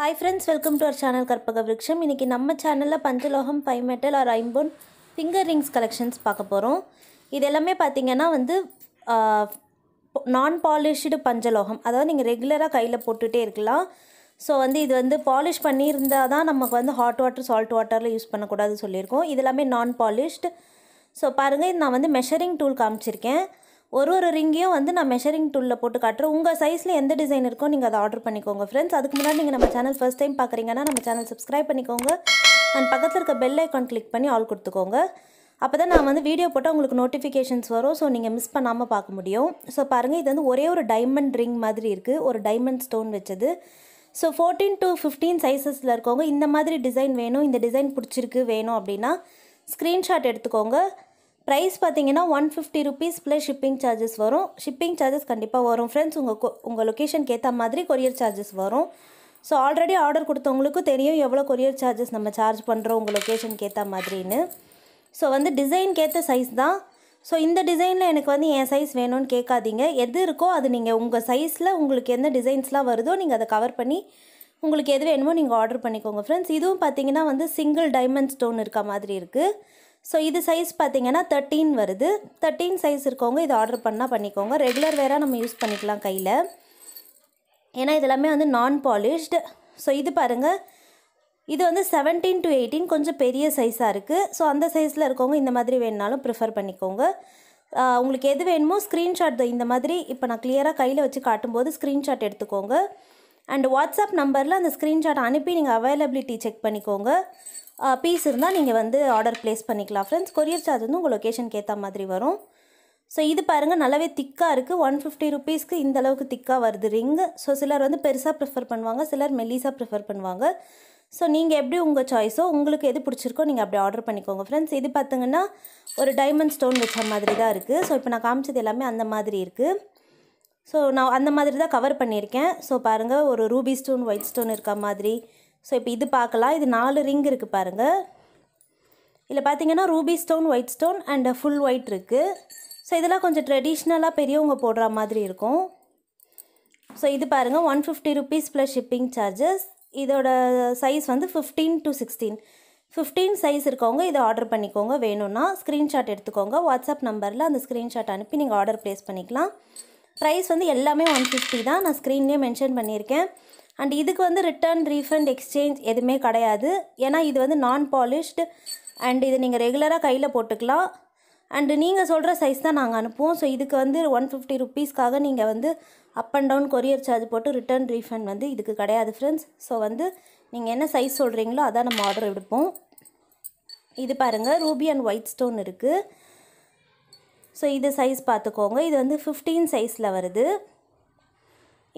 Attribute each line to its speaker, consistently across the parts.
Speaker 1: hi friends welcome to our channel Karpaga Virutcham இன்றைக்கி நம்ம சேனலில் பஞ்சலோகம் ஃபைவ் மெட்டல் ஆர் ஐம்போன் ஃபிங்கர் ரிங்ஸ் கலெக்ஷன்ஸ் பார்க்க போகிறோம் இது எல்லாமே பார்த்திங்கன்னா வந்து நான் பாலிஷ்டு பஞ்சலோகம் அதாவது நீங்கள் ரெகுலராக கையில் போட்டுகிட்டே இருக்கலாம் ஸோ வந்து இது வந்து பாலிஷ் பண்ணியிருந்தால் தான் நமக்கு வந்து ஹாட் வாட்டர் சால்ட் வாட்டரில் யூஸ் பண்ணக்கூடாதுன்னு சொல்லியிருக்கோம் இது எல்லாமே நான் பாலிஷ்டு ஸோ பாருங்கள் இது நான் வந்து மெஷரிங் டூல் காமிச்சிருக்கேன் ஒரு ஒரு ரிங்கையும் வந்து நான் மெஷரிங் டூலில் போட்டு காட்டுறேன் உங்கள் சைஸில் எந்த டிசைன் இருக்கோ நீங்கள் அதை ஆர்டர் பண்ணிக்கோங்க ஃப்ரெண்ட்ஸ் அதுக்கு முன்னாடி நீங்கள் நம்ம சேனல் ஃபஸ்ட் டைம் பார்க்குறீங்கன்னா நம்ம சேனல் சப்ஸ்கிரைப் பண்ணிக்கோங்க அண்ட் பக்கத்தில் இருக்க பெல் ஐக்கான் கிளிக் பண்ணி ஆல் கொடுத்துக்கோங்க அப்போ தான் நான் வந்து வீடியோ போட்டால் உங்களுக்கு நோட்டிஃபிகேஷன்ஸ் வரும் ஸோ நீங்கள் மிஸ் பண்ணாமல் பார்க்க முடியும் ஸோ பாருங்கள் இது வந்து ஒரே ஒரு டைமண்ட் ரிங் மாதிரி இருக்குது ஒரு டைமண்ட் ஸ்டோன் வச்சது ஸோ ஃபோர்டீன் டு ஃபிஃப்டீன் சைஸஸில் இருக்கவங்க இந்த மாதிரி டிசைன் வேணும் இந்த டிசைன் பிடிச்சிருக்கு வேணும் அப்படின்னா ஸ்க்ரீன்ஷாட் எடுத்துக்கோங்க ப்ரைஸ் பார்த்தீங்கன்னா one fifty rupees plus shipping charges வரும் ஷிப்பிங் சார்ஜஸ் கண்டிப்பாக வரும் ஃப்ரெண்ட்ஸ் உங்கள் உங்கள் லொக்கேஷனுக்கு ஏற்ற மாதிரி கொரியர் சார்ஜஸ் வரும் ஸோ ஆல்ரெடி ஆர்டர் கொடுத்தவங்களுக்கு தெரியும் எவ்வளோ கொரியர் சார்ஜஸ் நம்ம சார்ஜ் பண்ணுறோம் உங்கள் லொக்கேஷனுக்கு ஏற்ற மாதிரின்னு ஸோ வந்து டிசைனுக்கு ஏற்ற சைஸ் தான் ஸோ இந்த டிசைனில் எனக்கு வந்து என் சைஸ் வேணும்னு கேட்காதீங்க எது இருக்கோ அது நீங்கள் உங்கள் சைஸில் உங்களுக்கு எந்த டிசைன்ஸ்லாம் வருதோ நீங்கள் அதை கவர் பண்ணி உங்களுக்கு எது வேணுமோ நீங்கள் ஆர்டர் பண்ணிக்கோங்க ஃப்ரெண்ட்ஸ் இதுவும் பார்த்தீங்கன்னா வந்து சிங்கிள் டைமண்ட் ஸ்டோன் இருக்க மாதிரி இருக்குது ஸோ இது சைஸ் பார்த்தீங்கன்னா தேர்ட்டீன் வருது தேர்ட்டீன் சைஸ் இருக்கவங்க இது ஆர்டர் பண்ணால் பண்ணிக்கோங்க ரெகுலர் வேறாக நம்ம யூஸ் பண்ணிக்கலாம் கையில் ஏன்னா இதெல்லாமே வந்து நான் பாலிஷ்டு ஸோ இது பாருங்கள் இது வந்து செவன்டீன் டு எயிட்டீன் கொஞ்சம் பெரிய சைஸாக இருக்குது ஸோ அந்த சைஸில் இருக்கவங்க இந்த மாதிரி வேணுனாலும் ப்ரிஃபர் பண்ணிக்கோங்க உங்களுக்கு எது வேணுமோ ஸ்க்ரீன்ஷாட் இந்த மாதிரி இப்போ நான் கிளியராக கையில் வச்சு காட்டும்போது ஸ்க்ரீன்ஷாட் எடுத்துக்கோங்க அண்ட் வாட்ஸ்அப் நம்பரில் அந்த ஸ்க்ரீன்ஷாட் அனுப்பி நீங்கள் அவைலபிலிட்டி செக் பண்ணிக்கோங்க பீஸ் இருந்தால் நீங்கள் வந்து ஆர்டர் ப்ளேஸ் பண்ணிக்கலாம் ஃப்ரெண்ட்ஸ் கொரியர் சார்ஜ் வந்து உங்கள் லொக்கேஷனுக்கு ஏற்ற மாதிரி வரும் ஸோ இது பாருங்கள் நல்லாவே திக்காக இருக்குது ஒன் ஃபிஃப்டி ருபீஸ்க்கு இந்த அளவுக்கு திக்காக வருது ரிங்கு ஸோ சிலர் வந்து பெருசாக ப்ரிஃபர் பண்ணுவாங்க சிலர் மெல்லிஸாக ப்ரிஃபர் பண்ணுவாங்க ஸோ நீங்கள் எப்படி உங்கள் சாய்ஸோ உங்களுக்கு எது பிடிச்சிருக்கோ நீங்கள் அப்படி ஆர்டர் பண்ணிக்கோங்க ஃப்ரெண்ட்ஸ் இது பார்த்திங்கன்னா ஒரு டைமண்ட் ஸ்டோன் வச்ச மாதிரி தான் இருக்குது ஸோ இப்போ நான் காமிச்சது எல்லாமே அந்த மாதிரி இருக்குது ஸோ நான் அந்த மாதிரி தான் கவர் பண்ணியிருக்கேன் ஸோ பாருங்கள் ஒரு ரூபி ஸ்டோன் ஒயிட் ஸ்டோன் இருக்க மாதிரி ஸோ இப்போ இது பார்க்கலாம் இது நாலு ரிங் இருக்குது பாருங்கள் இதில் பார்த்தீங்கன்னா ruby stone white stone and full white இருக்குது ஸோ இதெல்லாம் கொஞ்சம் ட்ரெடிஷ்னலாக பெரியவங்க போடுற மாதிரி இருக்கும் ஸோ இது பாருங்கள் one fifty rupees plus shipping charges இதோட சைஸ் வந்து fifteen to sixteen fifteen size இருக்கவங்க இதை ஆர்டர் பண்ணிக்கோங்க வேணும்னா ஸ்க்ரீன்ஷாட் எடுத்துக்கோங்க வாட்ஸ்அப் நம்பரில் அந்த ஸ்க்ரீன்ஷாட் அனுப்பி நீங்கள் ஆர்டர் ப்ளேஸ் பண்ணிக்கலாம் ப்ரைஸ் வந்து எல்லாமே ஒன் ஃபிஃப்டி தான் நான் ஸ்க்ரீன்லேயே மென்ஷன் பண்ணியிருக்கேன் அண்ட் இதுக்கு வந்து ரிட்டர்ன் ரீஃபண்ட் எக்ஸ்சேஞ்ச் எதுவுமே கிடையாது ஏன்னா இது வந்து நான் பாலிஷ்டு அண்ட் இது நீங்கள் ரெகுலராக கையில் போட்டுக்கலாம் அண்டு நீங்கள் சொல்கிற சைஸ் தான் நாங்கள் அனுப்புவோம் ஸோ இதுக்கு வந்து ஒன் ஃபிஃப்டி ருப்பீஸ்க்காக நீங்கள் வந்து up and down courier charge போட்டு ரிட்டர்ன் ரீஃபண்ட் வந்து இதுக்கு கிடையாது ஃப்ரெண்ட்ஸ் ஸோ வந்து நீங்கள் என்ன சைஸ் சொல்கிறீங்களோ அதான் நம்ம ஆர்டர் எடுப்போம் இது பாருங்கள் ரூபி அண்ட் ஒயிட் ஸ்டோன் இருக்குது ஸோ இது சைஸ் பார்த்துக்கோங்க இது வந்து ஃபிஃப்டீன் சைஸில் வருது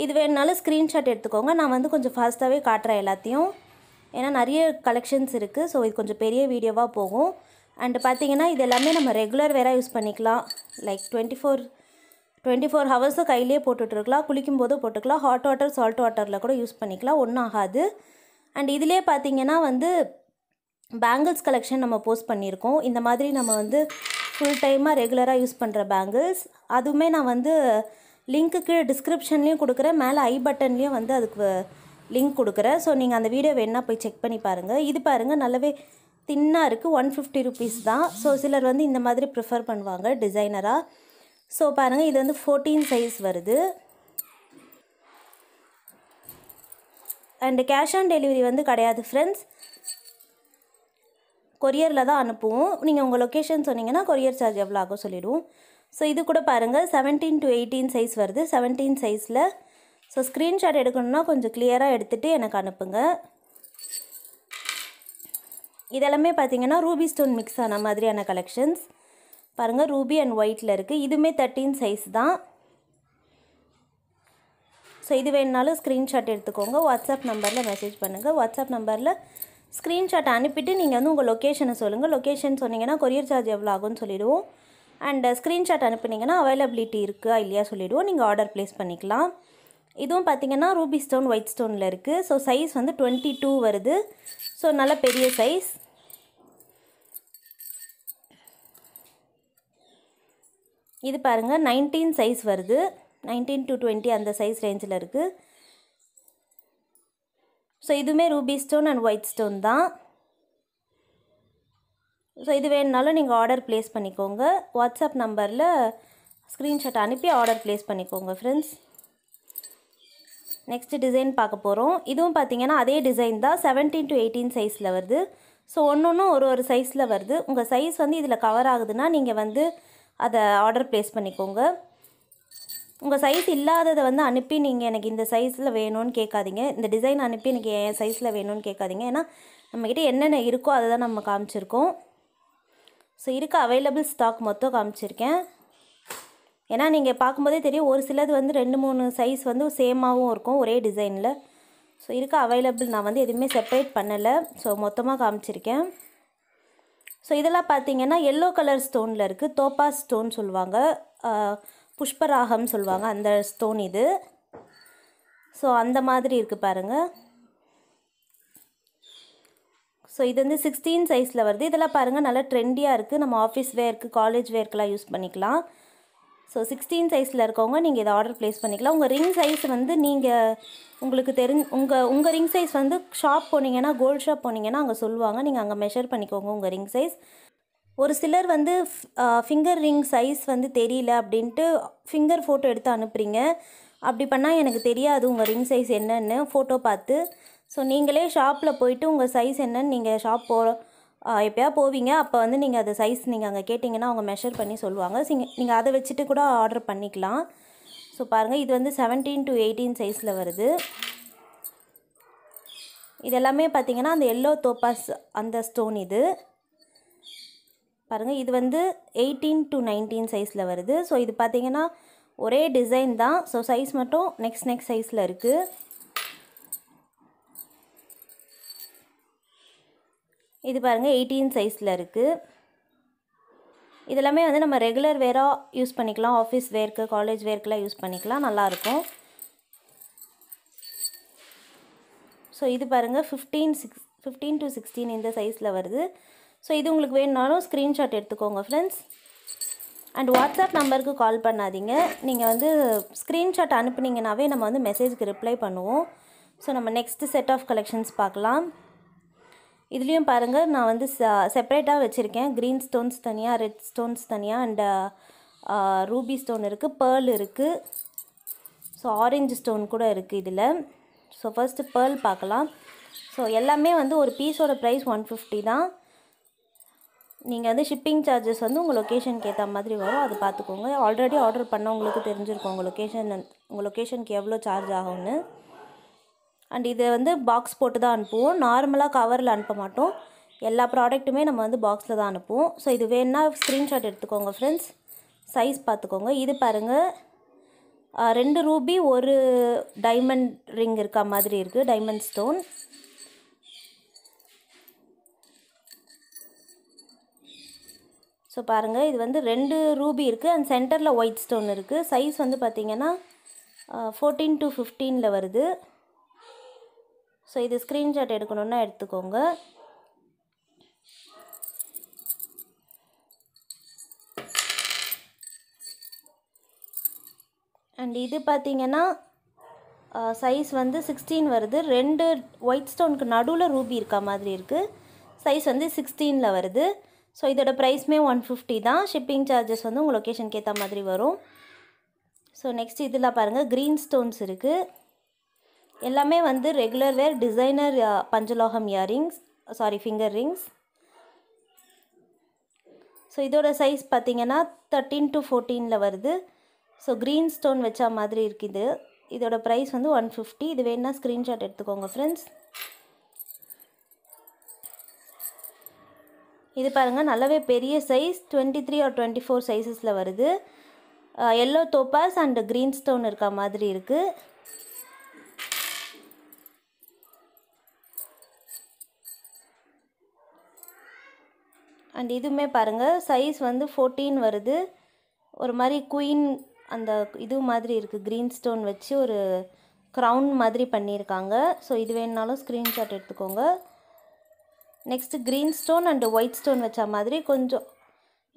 Speaker 1: இது வேணுனாலும் ஸ்க்ரீன்ஷாட் எடுத்துக்கோங்க நான் வந்து கொஞ்சம் ஃபாஸ்ட்டாகவே காட்டுறேன் எல்லாத்தையும் ஏன்னா நிறைய கலெக்ஷன்ஸ் இருக்குது ஸோ இது கொஞ்சம் பெரிய வீடியோவாக போகும் அண்டு பார்த்தீங்கன்னா இது எல்லாமே நம்ம ரெகுலர் வேராக யூஸ் பண்ணிக்கலாம் like twenty four twenty four ஹவர்ஸும் கையிலே போட்டுட்ருக்கலாம் குளிக்கும்போது போட்டுக்கலாம் ஹாட் வாட்டர் சால்ட் வாட்டரில் கூட யூஸ் பண்ணிக்கலாம் ஒன்றும் ஆகாது அண்ட் இதிலே பார்த்தீங்கன்னா வந்து பேங்கிள்ஸ் கலெக்ஷன் நம்ம போஸ்ட் பண்ணியிருக்கோம் இந்த மாதிரி நம்ம வந்து ஃபுல் டைமாக ரெகுலராக யூஸ் பண்ணுற பேங்கிள்ஸ் அதுவுமே நான் வந்து லிங்க்கு கீழே டிஸ்கிரிப்ஷன்லேயும் கொடுக்குறேன் மேலே ஐ பட்டன்லேயும் வந்து அதுக்கு லிங்க் கொடுக்குறேன் ஸோ நீங்கள் அந்த வீடியோ வேணா போய் செக் பண்ணி பாருங்கள் இது பாருங்கள் நல்லாவே தின்னாக இருக்குது ஒன் ஃபிஃப்டி ருபீஸ் தான் ஸோ சிலர் வந்து இந்த மாதிரி ப்ரிஃபர் பண்ணுவாங்க டிசைனராக ஸோ பாருங்கள் இது வந்து ஃபோர்டீன் சைஸ் வருது அண்டு கேஷ் ஆன் டெலிவரி வந்து கிடையாது ஃப்ரெண்ட்ஸ் கொரியரில் தான் அனுப்புவோம் நீங்கள் உங்கள் லொக்கேஷன் சொன்னீங்கன்னா கொரியர் சார்ஜ் எவ்வளோ ஆகும் சொல்லிவிடுவோம் ஸோ இது கூட பாருங்கள் செவன்டீன் டு எயிட்டீன் சைஸ் வருது செவன்டீன் சைஸில் ஸோ ஸ்க்ரீன்ஷாட் எடுக்கணுன்னா கொஞ்சம் கிளியராக எடுத்துகிட்டு எனக்கு அனுப்புங்க இதெல்லாமே பார்த்தீங்கன்னா ரூபி ஸ்டோன் மிக்ஸ் ஆன மாதிரியான கலெக்ஷன்ஸ் பாருங்கள் ரூபி அண்ட் ஒயிட்டில் இருக்குது இதுவுமே தேர்ட்டீன் சைஸ் தான் ஸோ இது வேணுனாலும் ஸ்க்ரீன்ஷாட் எடுத்துக்கோங்க வாட்ஸ்அப் நம்பரில் மெசேஜ் பண்ணுங்கள் வாட்ஸ்அப் நம்பரில் ஸ்க்ரீன்ஷாட் அனுப்பிட்டு நீங்கள் வந்து உங்கள் லொக்கேஷனை சொல்லுங்கள் லொக்கேஷன் சொன்னீங்கன்னா கொரியர் சார்ஜ் எவ்வளோ ஆகும்னு சொல்லிவிடுவோம் அண்ட் ஸ்க்ரீன்ஷாட் uh, அனுப்புனீங்கன்னா அவைலபிலிட்டி இருக்கா இல்லையா சொல்லிவிடுவோம் நீங்கள் ஆர்டர் ப்ளேஸ் பண்ணிக்கலாம் இதுவும் பார்த்திங்கன்னா ரூபி ஸ்டோன் ஒயிட் ஸ்டோனில் இருக்குது ஸோ சைஸ் வந்து டுவெண்ட்டி டூ வருது ஸோ நல்ல பெரிய சைஸ் இது பாருங்கள் நைன்டீன் சைஸ் வருது நைன்டீன் டு டுவெண்ட்டி அந்த சைஸ் ரேஞ்சில் இருக்குது ஸோ இதுவுமே ruby stone and white stone தான் ஸோ இது வேணுனாலும் நீங்கள் ஆர்டர் ப்ளேஸ் பண்ணிக்கோங்க வாட்ஸ்அப் நம்பரில் ஸ்க்ரீன்ஷாட் அனுப்பி ஆர்டர் ப்ளேஸ் பண்ணிக்கோங்க ஃப்ரெண்ட்ஸ் நெக்ஸ்ட்டு டிசைன் பார்க்க போகிறோம் இதுவும் பார்த்தீங்கன்னா அதே டிசைன் தான் செவன்டீன் டு எயிட்டீன் சைஸில் வருது ஸோ ஒன்று ஒன்றும் ஒரு ஒரு சைஸில் வருது உங்கள் சைஸ் வந்து இதில் கவர் ஆகுதுன்னா நீங்கள் வந்து அதை ஆர்டர் ப்ளேஸ் பண்ணிக்கோங்க உங்கள் சைஸ் இல்லாததை வந்து அனுப்பி நீங்கள் எனக்கு இந்த சைஸில் வேணும்னு கேட்காதீங்க இந்த டிசைன் அனுப்பி எனக்கு என் சைஸில் வேணும்னு கேட்காதீங்க ஏன்னா நம்மக்கிட்ட என்னென்ன இருக்கோ அதை தான் நம்ம காமிச்சிருக்கோம் ஸோ இருக்க அவைலபிள் ஸ்டாக் மொத்தம் காமிச்சிருக்கேன் ஏன்னா நீங்கள் பார்க்கும்போதே தெரியும் ஒரு சிலது வந்து ரெண்டு மூணு சைஸ் வந்து சேமாகவும் இருக்கும் ஒரே டிசைனில் ஸோ இருக்க அவைலபிள் நான் வந்து எதுவுமே செப்பரேட் பண்ணலை ஸோ மொத்தமாக காமிச்சிருக்கேன் ஸோ இதெல்லாம் பார்த்தீங்கன்னா எல்லோ கலர் ஸ்டோனில் இருக்குது தோப்பா ஸ்டோன் சொல்லுவாங்க புஷ்பராகம் சொல்லுவாங்க அந்த ஸ்டோன் இது ஸோ அந்த மாதிரி இருக்குது பாருங்கள் ஸோ இது வந்து சிக்ஸ்டீன் சைஸில் வருது இதெல்லாம் பாருங்கள் நல்லா ட்ரெண்டியாக இருக்குது நம்ம ஆஃபீஸ் வேர்க்கு காலேஜ் வேர்க்கெலாம் யூஸ் பண்ணிக்கலாம் ஸோ சிக்ஸ்டீன் சைஸில் இருக்கவங்க நீங்கள் இதை ஆர்டர் ப்ளேஸ் பண்ணிக்கலாம் உங்கள் ரிங் சைஸ் வந்து நீங்கள் உங்களுக்கு தெரிஞ்ச உங்கள் உங்கள் ரிங் சைஸ் வந்து ஷாப் போனீங்கன்னா கோல்டு ஷாப் போனீங்கன்னா அங்கே சொல்லுவாங்க நீங்கள் அங்கே மெஷர் பண்ணிக்கோங்க உங்கள் ரிங் சைஸ் ஒரு சிலர் வந்து ஃபிங்கர் ரிங் சைஸ் வந்து தெரியல அப்படின்ட்டு ஃபிங்கர் ஃபோட்டோ எடுத்து அனுப்புகிறீங்க அப்படி பண்ணால் எனக்கு தெரியாது உங்கள் ரிங் சைஸ் என்னென்னு ஃபோட்டோ பார்த்து ஸோ நீங்களே ஷாப்பில் போயிட்டு உங்கள் சைஸ் என்னன்னு நீங்கள் ஷாப் போ எப்போயா போவீங்க அப்போ வந்து நீங்கள் அதை சைஸ் நீங்கள் அங்கே கேட்டிங்கன்னா அவங்க மெஷர் பண்ணி சொல்லுவாங்க நீங்கள் அதை வச்சுட்டு கூட ஆர்டர் பண்ணிக்கலாம் ஸோ பாருங்கள் இது வந்து செவன்டீன் டு எயிட்டீன் சைஸில் வருது இது எல்லாமே பார்த்திங்கன்னா அந்த எல்லோ தோப்பாஸ் அந்த ஸ்டோன் இது பாருங்கள் இது வந்து எயிட்டீன் டு நைன்டீன் சைஸில் வருது ஸோ இது பார்த்திங்கன்னா ஒரே டிசைன் தான் ஸோ சைஸ் மட்டும் நெக்ஸ்ட் நெக்ஸ்ட் சைஸில் இருக்குது இது பாருங்கள் எயிட்டீன் சைஸில் இருக்குது இதெல்லாமே வந்து நம்ம ரெகுலர் வேராக யூஸ் பண்ணிக்கலாம் ஆஃபீஸ் வேர்க்கு காலேஜ் வேர்க்கெலாம் யூஸ் பண்ணிக்கலாம் நல்லாயிருக்கும் ஸோ இது பாருங்கள் fifteen six fifteen to sixteen இந்த சைஸில் வருது ஸோ இது உங்களுக்கு வேணுனாலும் ஸ்க்ரீன்ஷாட் எடுத்துக்கோங்க ஃப்ரெண்ட்ஸ் அண்ட் வாட்ஸ்அப் நம்பருக்கு கால் பண்ணாதீங்க நீங்கள் வந்து ஸ்க்ரீன்ஷாட் அனுப்புனீங்கனாவே நம்ம வந்து மெசேஜ்க்கு ரிப்ளை பண்ணுவோம் ஸோ நம்ம நெக்ஸ்ட்டு செட் ஆஃப் கலெக்ஷன்ஸ் பார்க்கலாம் இதுலேயும் பாருங்கள் நான் வந்து செப்பரேட்டாக வச்சுருக்கேன் க்ரீன் ஸ்டோன்ஸ் தனியாக ரெட் ஸ்டோன்ஸ் தனியாக அண்டு ரூபி ஸ்டோன் இருக்குது பேர்ல் இருக்குது ஸோ ஆரஞ்சு ஸ்டோன் கூட இருக்குது இதில் ஸோ ஃபஸ்ட்டு பேர்ல் பார்க்கலாம் ஸோ எல்லாமே வந்து ஒரு பீஸோட ப்ரைஸ் ஒன் ஃபிஃப்டி தான் நீங்கள் வந்து ஷிப்பிங் சார்ஜஸ் வந்து உங்கள் லொக்கேஷனுக்கு ஏற்ற மாதிரி வரும் அது பார்த்துக்கோங்க ஆல்ரெடி ஆர்டர் பண்ண உங்களுக்கு தெரிஞ்சிருக்கும் உங்கள் லொக்கேஷன் உங்கள் லொக்கேஷனுக்கு எவ்வளோ சார்ஜ் ஆகும்னு அண்ட் இதை வந்து பாக்ஸ் போட்டு தான் அனுப்புவோம் நார்மலாக கவரில் அனுப்ப மாட்டோம் எல்லா ப்ராடக்ட்டுமே நம்ம வந்து பாக்ஸில் தான் அனுப்புவோம் ஸோ இது வேணால் ஸ்க்ரீன்ஷாட் எடுத்துக்கோங்க ஃப்ரெண்ட்ஸ் சைஸ் பார்த்துக்கோங்க இது பாருங்கள் ரெண்டு ரூபி ஒரு டைமண்ட் ரிங் இருக்க மாதிரி இருக்குது டைமண்ட் ஸ்டோன் ஸோ பாருங்கள் இது வந்து ரெண்டு ரூபி இருக்குது அண்ட் சென்டரில் ஒயிட் ஸ்டோன் இருக்குது சைஸ் வந்து பார்த்திங்கன்னா ஃபோர்டீன் டு ஃபிஃப்டீனில் வருது ஸோ இது ஸ்க்ரீன்ஷாட் எடுக்கணுன்னா எடுத்துக்கோங்க அண்ட் இது பார்த்திங்கன்னா சைஸ் வந்து சிக்ஸ்டீன் வருது ரெண்டு ஒயிட் ஸ்டோனுக்கு நடுவில் ரூபி இருக்க மாதிரி இருக்குது சைஸ் வந்து சிக்ஸ்டீனில் வருது ஸோ இதோட ப்ரைஸ்மே ஒன் ஃபிஃப்டி தான் ஷிப்பிங் சார்ஜஸ் வந்து உங்கள் லொக்கேஷனுக்கு ஏற்ற மாதிரி வரும் ஸோ நெக்ஸ்ட் இதில் பாருங்கள் க்ரீன் ஸ்டோன்ஸ் இருக்குது எல்லாமே வந்து ரெகுலர் வேர் டிசைனர் பஞ்சலோகம் earrings sorry finger rings so இதோட சைஸ் பார்த்தீங்கன்னா தேர்ட்டீன் டு ஃபோர்டீனில் வருது ஸோ க்ரீன் ஸ்டோன் வச்சா மாதிரி இருக்குது இதோட ப்ரைஸ் வந்து ஒன் ஃபிஃப்டி இது வேணால் ஸ்க்ரீன்ஷாட் எடுத்துக்கோங்க ஃப்ரெண்ட்ஸ் இது பாருங்கள் நல்லாவே பெரிய size twenty three or twenty four சைஸஸில் வருது yellow topaz and green stone இருக்க மாதிரி இருக்குது அண்ட் இதுவுமே பாருங்கள் சைஸ் வந்து ஃபோர்டீன் வருது ஒரு மாதிரி குயின் அந்த இது மாதிரி இருக்குது க்ரீன் ஸ்டோன் வச்சு ஒரு க்ரௌன் மாதிரி பண்ணியிருக்காங்க ஸோ இது வேணுனாலும் ஸ்க்ரீன்ஷாட் எடுத்துக்கோங்க next green stone and white stone வச்ச மாதிரி கொஞ்சம்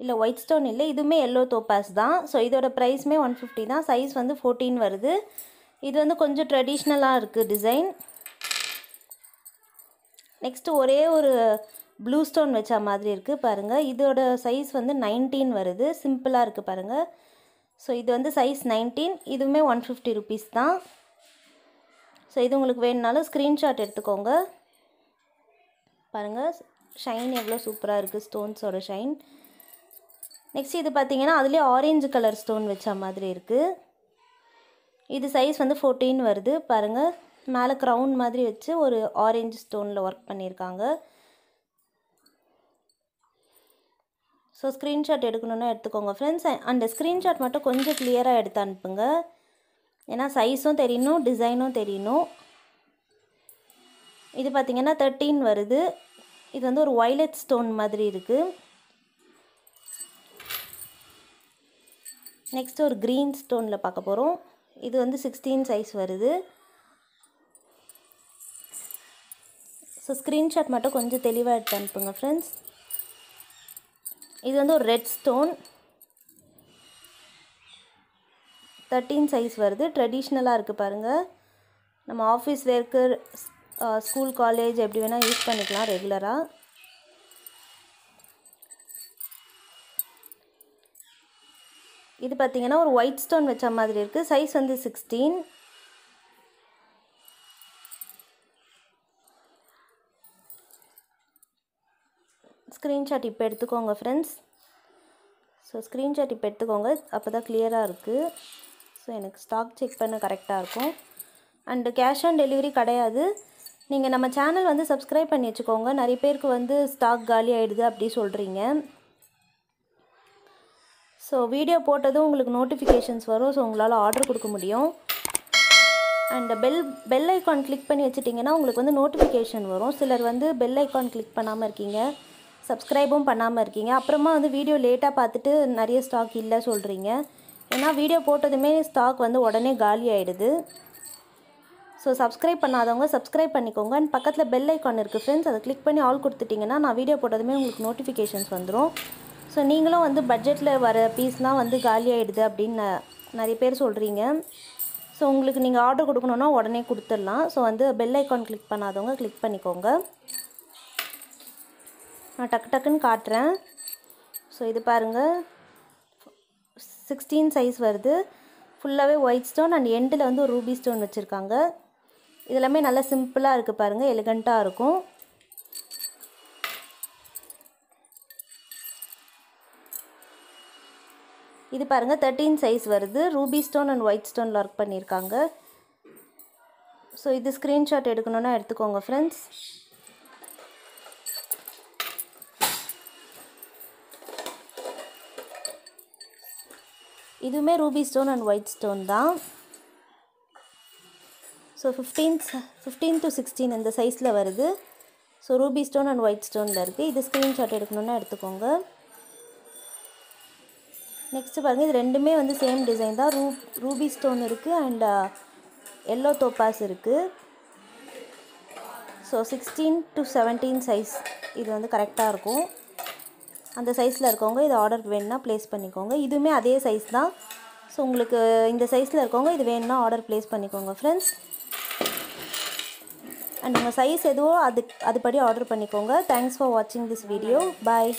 Speaker 1: இல்லை ஒயிட் ஸ்டோன் இல்லை இதுவுமே எல்லோ தோப்பாஸ் தான் ஸோ இதோட ப்ரைஸுமே ஒன் ஃபிஃப்டி தான் சைஸ் வந்து ஃபோர்டீன் வருது இது வந்து கொஞ்சம் ட்ரெடிஷ்னலாக இருக்குது டிசைன் நெக்ஸ்ட்டு ஒரே ஒரு ப்ளூ ஸ்டோன் வச்ச மாதிரி இருக்குது பாருங்கள் இதோட சைஸ் வந்து நைன்டீன் வருது சிம்பிளாக இருக்குது பாருங்கள் ஸோ இது வந்து சைஸ் நைன்டீன் இதுவுமே ஒன் ஃபிஃப்டி ருபீஸ் தான் ஸோ இது உங்களுக்கு வேணுனாலும் ஸ்க்ரீன்ஷாட் எடுத்துக்கோங்க பாருங்கள் ஷைன் எவ்வளோ சூப்பராக இருக்குது ஸ்டோன்ஸோட ஷைன் நெக்ஸ்ட் இது பார்த்தீங்கன்னா அதுலேயே ஆரேஞ்சு கலர் ஸ்டோன் வச்ச மாதிரி இருக்குது இது சைஸ் வந்து ஃபோர்டீன் வருது பாருங்கள் மேலே க்ரௌன் மாதிரி வச்சு ஒரு ஆரேஞ்சு ஸ்டோனில் ஒர்க் பண்ணியிருக்காங்க ஸோ ஸ்க்ரீன்ஷாட் எடுக்கணுன்னா எடுத்துக்கோங்க ஃப்ரெண்ட்ஸ் அந்த ஸ்க்ரீன்ஷாட் மட்டும் கொஞ்சம் கிளியராக எடுத்து அனுப்புங்க ஏன்னா சைஸும் தெரியணும் டிசைனும் தெரியணும் இது பார்த்திங்கன்னா தேர்ட்டீன் வருது இது வந்து ஒரு வைலட் ஸ்டோன் மாதிரி இருக்குது நெக்ஸ்ட் ஒரு க்ரீன் ஸ்டோனில் பார்க்க போகிறோம் இது வந்து சிக்ஸ்டீன் சைஸ் வருது ஸோ ஸ்க்ரீன்ஷாட் மட்டும் கொஞ்சம் தெளிவாக எடுத்து அனுப்புங்க ஃப்ரெண்ட்ஸ் இது வந்து ஒரு ரெட் ஸ்டோன் தேர்ட்டீன் சைஸ் வருது ட்ரெடிஷ்னலாக இருக்குது பாருங்கள் நம்ம ஆஃபீஸ் வேர்க்கு ஸ்கூல் காலேஜ் எப்படி வேணால் யூஸ் பண்ணிக்கலாம் ரெகுலராக இது பார்த்திங்கன்னா ஒரு ஒயிட் ஸ்டோன் வச்ச மாதிரி இருக்குது சைஸ் வந்து சிக்ஸ்டீன் ஸ்க்ரீன்ஷாட் இப்போ எடுத்துக்கோங்க ஃப்ரெண்ட்ஸ் ஸோ ஸ்க்ரீன்ஷாட் இப்போ எடுத்துக்கோங்க அப்போ தான் கிளியராக இருக்குது ஸோ எனக்கு ஸ்டாக் செக் பண்ண கரெக்டாக இருக்கும் அண்டு கேஷ் ஆன் டெலிவரி கிடையாது நீங்கள் நம்ம சேனல் வந்து சப்ஸ்கிரைப் பண்ணி வச்சுக்கோங்க நிறைய பேருக்கு வந்து ஸ்டாக் காலி ஆகிடுது அப்படி சொல்கிறீங்க ஸோ வீடியோ போட்டதும் உங்களுக்கு நோட்டிஃபிகேஷன்ஸ் வரும் ஸோ உங்களால் ஆர்டர் கொடுக்க முடியும் and bell bell icon click பண்ணி வச்சிட்டிங்கன்னா உங்களுக்கு வந்து நோட்டிஃபிகேஷன் வரும் சிலர் வந்து பெல் ஐக்கான் கிளிக் பண்ணாமல் இருக்கீங்க சப்ஸ்கிரைபும் பண்ணாமல் இருக்கீங்க அப்புறமா வந்து வீடியோ லேட்டாக பார்த்துட்டு நிறைய ஸ்டாக் இல்லை சொல்கிறீங்க ஏன்னா வீடியோ போட்டதுமே ஸ்டாக் வந்து உடனே காலி ஆகிடுது ஸோ சப்ஸ்கிரைப் பண்ணாதவங்க சப்ஸ்கிரைப் பண்ணிக்கோங்க அண்ட் பக்கத்தில் பெல் ஐக்கான் இருக்குது ஃப்ரெண்ட்ஸ் அதை கிளிக் பண்ணி ஆல் கொடுத்துட்டிங்கன்னா நான் வீடியோ போட்டதுமே உங்களுக்கு நோட்டிஃபிகேஷன்ஸ் வந்துடும் ஸோ நீங்களும் வந்து பட்ஜெட்டில் வர பீஸ்லாம் வந்து காலி ஆகிடுது அப்படின்னு நிறைய பேர் சொல்கிறீங்க ஸோ உங்களுக்கு நீங்கள் ஆர்டர் கொடுக்கணுன்னா உடனே கொடுத்துடலாம் ஸோ வந்து பெல் ஐக்கான் கிளிக் பண்ணாதவங்க கிளிக் பண்ணிக்கோங்க நான் டக்கு டக்குன்னு காட்டுறேன் ஸோ இது பாருங்கள் சிக்ஸ்டீன் சைஸ் வருது ஃபுல்லாகவே ஒயிட் ஸ்டோன் அண்ட் எண்டில் வந்து ஒரு ரூபி ஸ்டோன் வச்சுருக்காங்க இதெல்லாமே நல்லா சிம்பிளாக இருக்குது பாருங்கள் எலிகண்ட்டாக இருக்கும் இது பாருங்கள் தேர்ட்டீன் சைஸ் வருது ரூபி ஸ்டோன் அண்ட் ஒயிட் ஸ்டோனில் ஒர்க் பண்ணியிருக்காங்க ஸோ இது ஸ்க்ரீன்ஷாட் எடுக்கணுன்னா எடுத்துக்கோங்க ஃப்ரெண்ட்ஸ் இதுவுமே ruby stone and white stone தான் so fifteen fifteen to sixteen இந்த சைஸில் வருது so ruby stone and white ஸ்டோனில் இருக்குது இது ஸ்க்ரீன்ஷாட் எடுக்கணுன்னா எடுத்துக்கோங்க நெக்ஸ்ட்டு பாருங்கள் இது ரெண்டுமே வந்து சேம் டிசைன் தான் ரூ ரூபி ஸ்டோன் இருக்குது அண்ட் எல்லோ தோப்பாஸ் இருக்குது so sixteen to seventeen size இது வந்து கரெக்டாக இருக்கும் அந்த சைஸில் இருக்கவங்க இது ஆர்டர் வேணும்னா ப்ளேஸ் பண்ணிக்கோங்க இதுவுமே அதே சைஸ் தான் ஸோ உங்களுக்கு இந்த சைஸில் இருக்கவங்க இது வேணும்னா ஆர்டர் ப்ளேஸ் பண்ணிக்கோங்க ஃப்ரெண்ட்ஸ் அண்ட் உங்கள் சைஸ் எதுவோ அது அதுபடி ஆர்டர் பண்ணிக்கோங்க தேங்க்ஸ் ஃபார் வாட்சிங் திஸ் வீடியோ பாய்